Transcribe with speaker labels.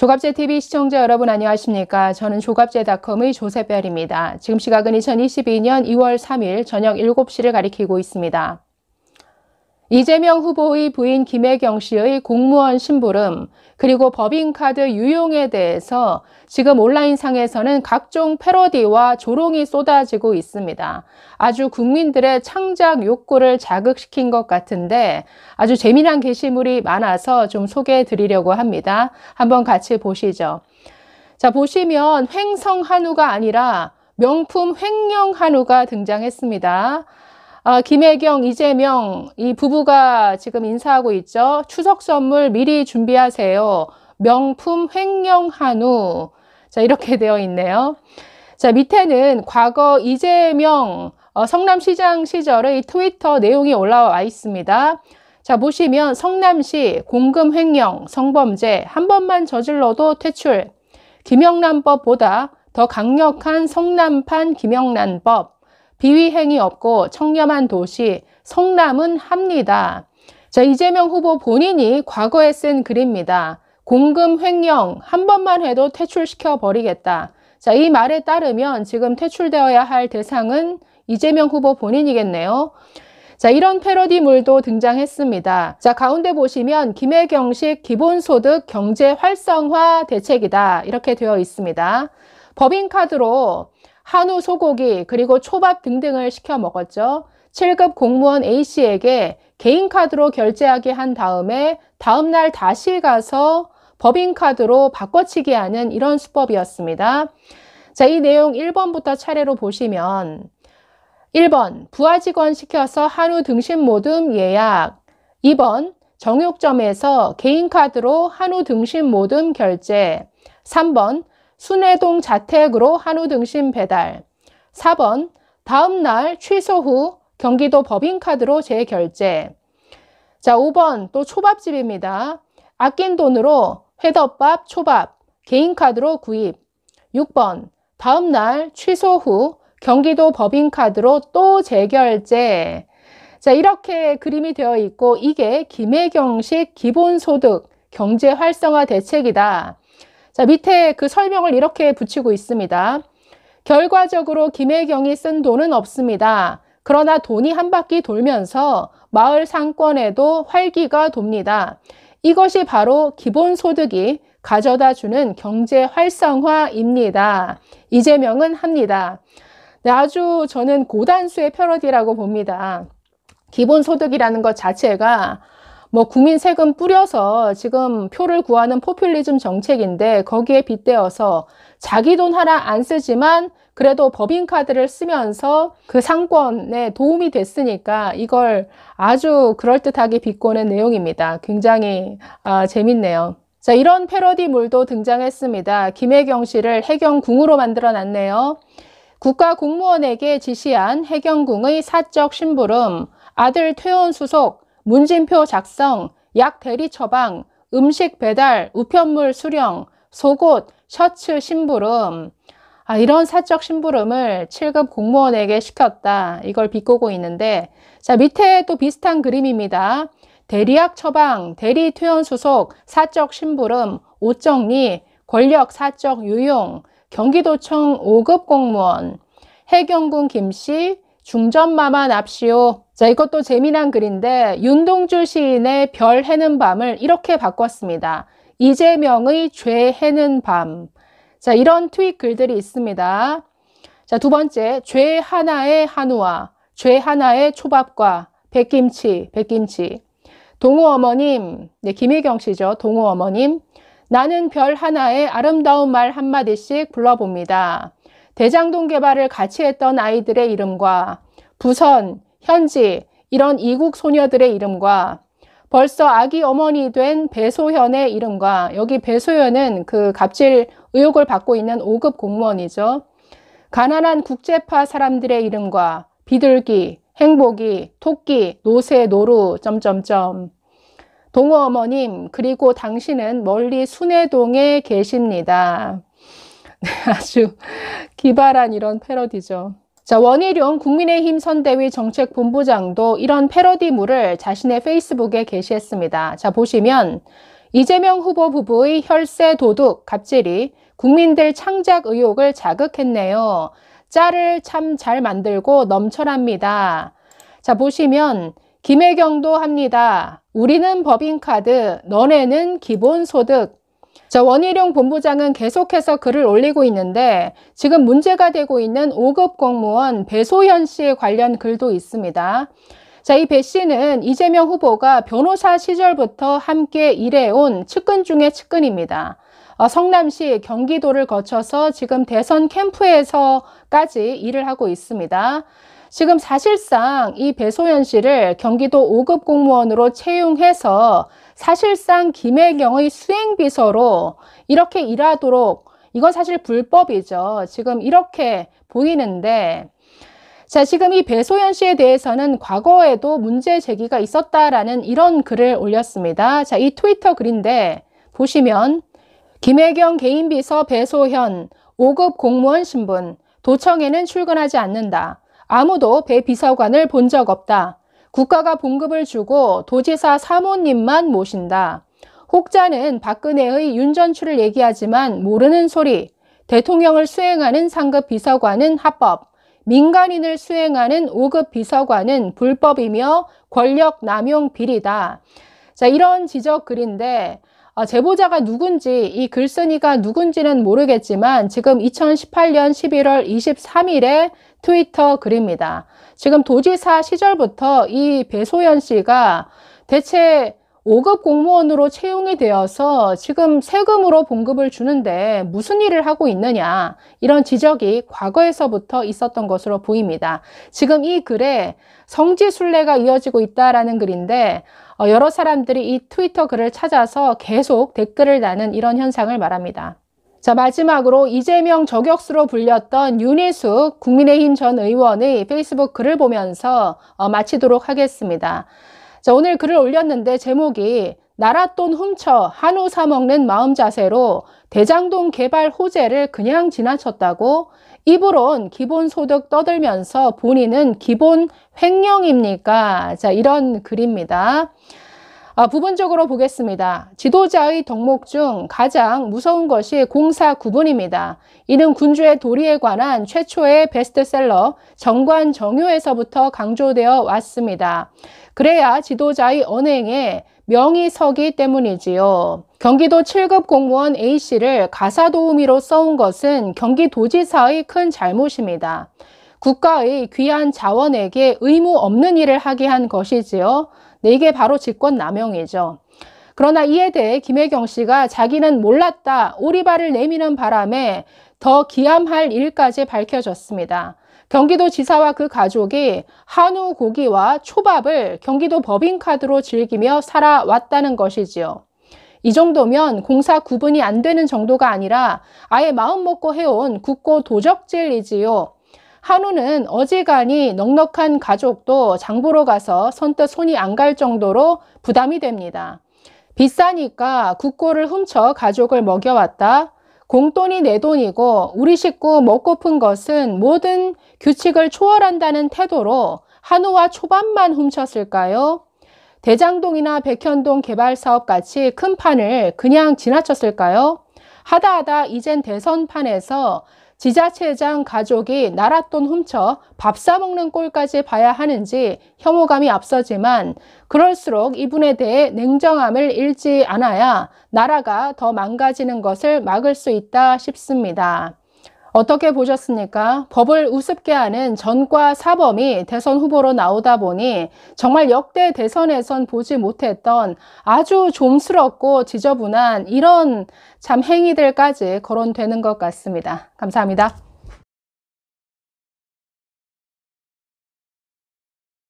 Speaker 1: 조갑제 TV 시청자 여러분 안녕하십니까? 저는 조갑제닷컴의 조세별입니다. 지금 시각은 2022년 2월 3일 저녁 7시를 가리키고 있습니다. 이재명 후보의 부인 김혜경 씨의 공무원 심부름 그리고 법인카드 유용에 대해서 지금 온라인상에서는 각종 패러디와 조롱이 쏟아지고 있습니다. 아주 국민들의 창작 욕구를 자극시킨 것 같은데 아주 재미난 게시물이 많아서 좀 소개해 드리려고 합니다. 한번 같이 보시죠. 자, 보시면 횡성 한우가 아니라 명품 횡령 한우가 등장했습니다. 아, 김혜경, 이재명 이 부부가 지금 인사하고 있죠. 추석 선물 미리 준비하세요. 명품 횡령 한우. 자, 이렇게 되어 있네요. 자, 밑에는 과거 이재명 어, 성남시장 시절의 트위터 내용이 올라와 있습니다. 자, 보시면 성남시 공금 횡령, 성범죄 한 번만 저질러도 퇴출. 김영란법보다 더 강력한 성남판 김영란법. 비위행위 없고 청렴한 도시 성남은 합니다. 자, 이재명 후보 본인이 과거에 쓴 글입니다. 공금 횡령 한 번만 해도 퇴출시켜 버리겠다. 자, 이 말에 따르면 지금 퇴출되어야 할 대상은 이재명 후보 본인이겠네요. 자, 이런 패러디물도 등장했습니다. 자, 가운데 보시면 김혜경식 기본소득 경제 활성화 대책이다. 이렇게 되어 있습니다. 법인카드로 한우 소고기 그리고 초밥 등등을 시켜 먹었죠. 7급 공무원 A씨에게 개인카드로 결제하게 한 다음에 다음날 다시 가서 법인카드로 바꿔치기 하는 이런 수법이었습니다. 자, 이 내용 1번부터 차례로 보시면 1번 부하직원 시켜서 한우 등심 모듬 예약 2번 정육점에서 개인카드로 한우 등심 모듬 결제 3번 순회동 자택으로 한우 등심 배달. 4번 다음 날 취소 후 경기도 법인카드로 재결제. 자, 5번 또 초밥집입니다. 아낀 돈으로 회덮밥, 초밥, 개인카드로 구입. 6번 다음 날 취소 후 경기도 법인카드로 또 재결제. 자, 이렇게 그림이 되어 있고 이게 김혜경식 기본소득 경제 활성화 대책이다. 자, 밑에 그 설명을 이렇게 붙이고 있습니다. 결과적으로 김혜경이 쓴 돈은 없습니다. 그러나 돈이 한 바퀴 돌면서 마을 상권에도 활기가 돕니다. 이것이 바로 기본소득이 가져다 주는 경제 활성화입니다. 이재명은 합니다. 네, 아주 저는 고단수의 패러디라고 봅니다. 기본소득이라는 것 자체가 뭐 국민 세금 뿌려서 지금 표를 구하는 포퓰리즘 정책인데 거기에 빗대어서 자기 돈 하나 안 쓰지만 그래도 법인카드를 쓰면서 그 상권에 도움이 됐으니까 이걸 아주 그럴듯하게 비꼬는 내용입니다. 굉장히 아, 재밌네요. 자, 이런 패러디물도 등장했습니다. 김혜경 씨를 해경궁으로 만들어 놨네요. 국가 공무원에게 지시한 해경궁의 사적 심부름, 아들 퇴원 수속, 문진표 작성, 약 대리 처방, 음식 배달, 우편물 수령, 속옷, 셔츠 심부름, 아, 이런 사적 심부름을 7급 공무원에게 시켰다. 이걸 비꼬고 있는데, 자, 밑에 또 비슷한 그림입니다. 대리학 처방, 대리 투연 수속, 사적 심부름, 옷 정리, 권력 사적 유용, 경기도청 5급 공무원, 해경군 김씨, 중전마만 납시오 자, 이것도 재미난 글인데 윤동주 시인의 별 해는 밤을 이렇게 바꿨습니다. 이재명의 죄 해는 밤. 자, 이런 트윗 글들이 있습니다. 자, 두 번째, 죄 하나의 한우와, 죄 하나의 초밥과, 백김치, 백김치. 동우 어머님, 네, 김혜경 씨죠. 동우 어머님. 나는 별 하나의 아름다운 말 한마디씩 불러봅니다. 대장동 개발을 같이 했던 아이들의 이름과 부선, 현지 이런 이국 소녀들의 이름과 벌써 아기 어머니 된 배소현의 이름과 여기 배소현은 그 갑질 의혹을 받고 있는 5급 공무원이죠. 가난한 국제파 사람들의 이름과 비둘기, 행복이, 토끼, 노새, 노루, 점점점. 동호 어머님, 그리고 당신은 멀리 순회동에 계십니다. 아주 기발한 이런 패러디죠. 자, 원희룡 국민의힘 선대위 정책본부장도 이런 패러디물을 자신의 페이스북에 게시했습니다. 자, 보시면 이재명 후보 부부의 혈세 도둑 갑질이 국민들 창작 의혹을 자극했네요. 짤을 참 잘 만들고 넘쳐납니다. 자, 보시면 김혜경도 합니다. 우리는 법인카드, 너네는 기본소득, 자, 원희룡 본부장은 계속해서 글을 올리고 있는데 지금 문제가 되고 있는 5급 공무원 배소현 씨에 관련 글도 있습니다. 자, 이 배 씨는 이재명 후보가 변호사 시절부터 함께 일해온 측근 중에 측근입니다. 어, 성남시 경기도를 거쳐서 지금 대선 캠프에서까지 일을 하고 있습니다. 지금 사실상 이 배소연 씨를 경기도 5급 공무원으로 채용해서 사실상 김혜경의 수행비서로 이렇게 일하도록 이건 사실 불법이죠. 지금 이렇게 보이는데 자, 지금 이 배소연 씨에 대해서는 과거에도 문제 제기가 있었다라는 이런 글을 올렸습니다. 자, 이 트위터 글인데 보시면 김혜경 개인 비서 배소현 5급 공무원 신분 도청에는 출근하지 않는다. 아무도 배 비서관을 본 적 없다. 국가가 봉급을 주고 도지사 사모님만 모신다. 혹자는 박근혜의 윤전출을 얘기하지만 모르는 소리, 대통령을 수행하는 상급 비서관은 합법, 민간인을 수행하는 5급 비서관은 불법이며 권력 남용 비리다. 자, 이런 지적 글인데, 어, 제보자가 누군지 이 글쓴이가 누군지는 모르겠지만 지금 2018년 11월 23일에 트위터 글입니다. 지금 도지사 시절부터 이 배소연 씨가 대체 5급 공무원으로 채용이 되어서 지금 세금으로 봉급을 주는데 무슨 일을 하고 있느냐 이런 지적이 과거에서부터 있었던 것으로 보입니다. 지금 이 글에 성지순례가 이어지고 있다라는 글인데 어, 여러 사람들이 이 트위터 글을 찾아서 계속 댓글을 다는 이런 현상을 말합니다. 자 마지막으로 이재명 저격수로 불렸던 윤희숙 국민의힘 전 의원의 페이스북 글을 보면서 어, 마치도록 하겠습니다. 자 오늘 글을 올렸는데 제목이 나랏돈 훔쳐 한우 사 먹는 마음 자세로 대장동 개발 호재를 그냥 지나쳤다고 입으론 기본소득 떠들면서 본인은 기본 횡령입니까? 자 이런 글입니다. 어, 부분적으로 보겠습니다. 지도자의 덕목 중 가장 무서운 것이 공사 구분입니다 이는 군주의 도리에 관한 최초의 베스트셀러 정관 정요에서부터 강조되어 왔습니다. 그래야 지도자의 언행에 명이 서기 때문이지요. 경기도 7급 공무원 A씨를 가사도우미로 써온 것은 경기도지사의 큰 잘못입니다. 국가의 귀한 자원에게 의무 없는 일을 하게 한 것이지요. 네, 이게 바로 직권남용이죠. 그러나 이에 대해 김혜경 씨가 자기는 몰랐다 오리발을 내미는 바람에 더 기함할 일까지 밝혀졌습니다. 경기도지사와 그 가족이 한우 고기와 초밥을 경기도 법인카드로 즐기며 살아왔다는 것이지요. 이 정도면 공사 구분이 안 되는 정도가 아니라 아예 마음먹고 해온 국고 도적질이지요. 한우는 어지간히 넉넉한 가족도 장보러 가서 선뜻 손이 안 갈 정도로 부담이 됩니다. 비싸니까 국고를 훔쳐 가족을 먹여왔다. 공돈이 내 돈이고 우리 식구 먹고픈 것은 모든 규칙을 초월한다는 태도로 한우와 초밥만 훔쳤을까요? 대장동이나 백현동 개발 사업 같이 큰 판을 그냥 지나쳤을까요? 하다하다 이젠 대선판에서 지자체장 가족이 나랏돈 훔쳐 밥 사먹는 꼴까지 봐야 하는지 혐오감이 앞서지만 그럴수록 이분에 대해 냉정함을 잃지 않아야 나라가 더 망가지는 것을 막을 수 있다 싶습니다. 어떻게 보셨습니까? 법을 우습게 하는 전과 사범이 대선 후보로 나오다 보니 정말 역대 대선에선 보지 못했던 아주 좀스럽고 지저분한 이런 참 행위들까지 거론되는 것 같습니다. 감사합니다.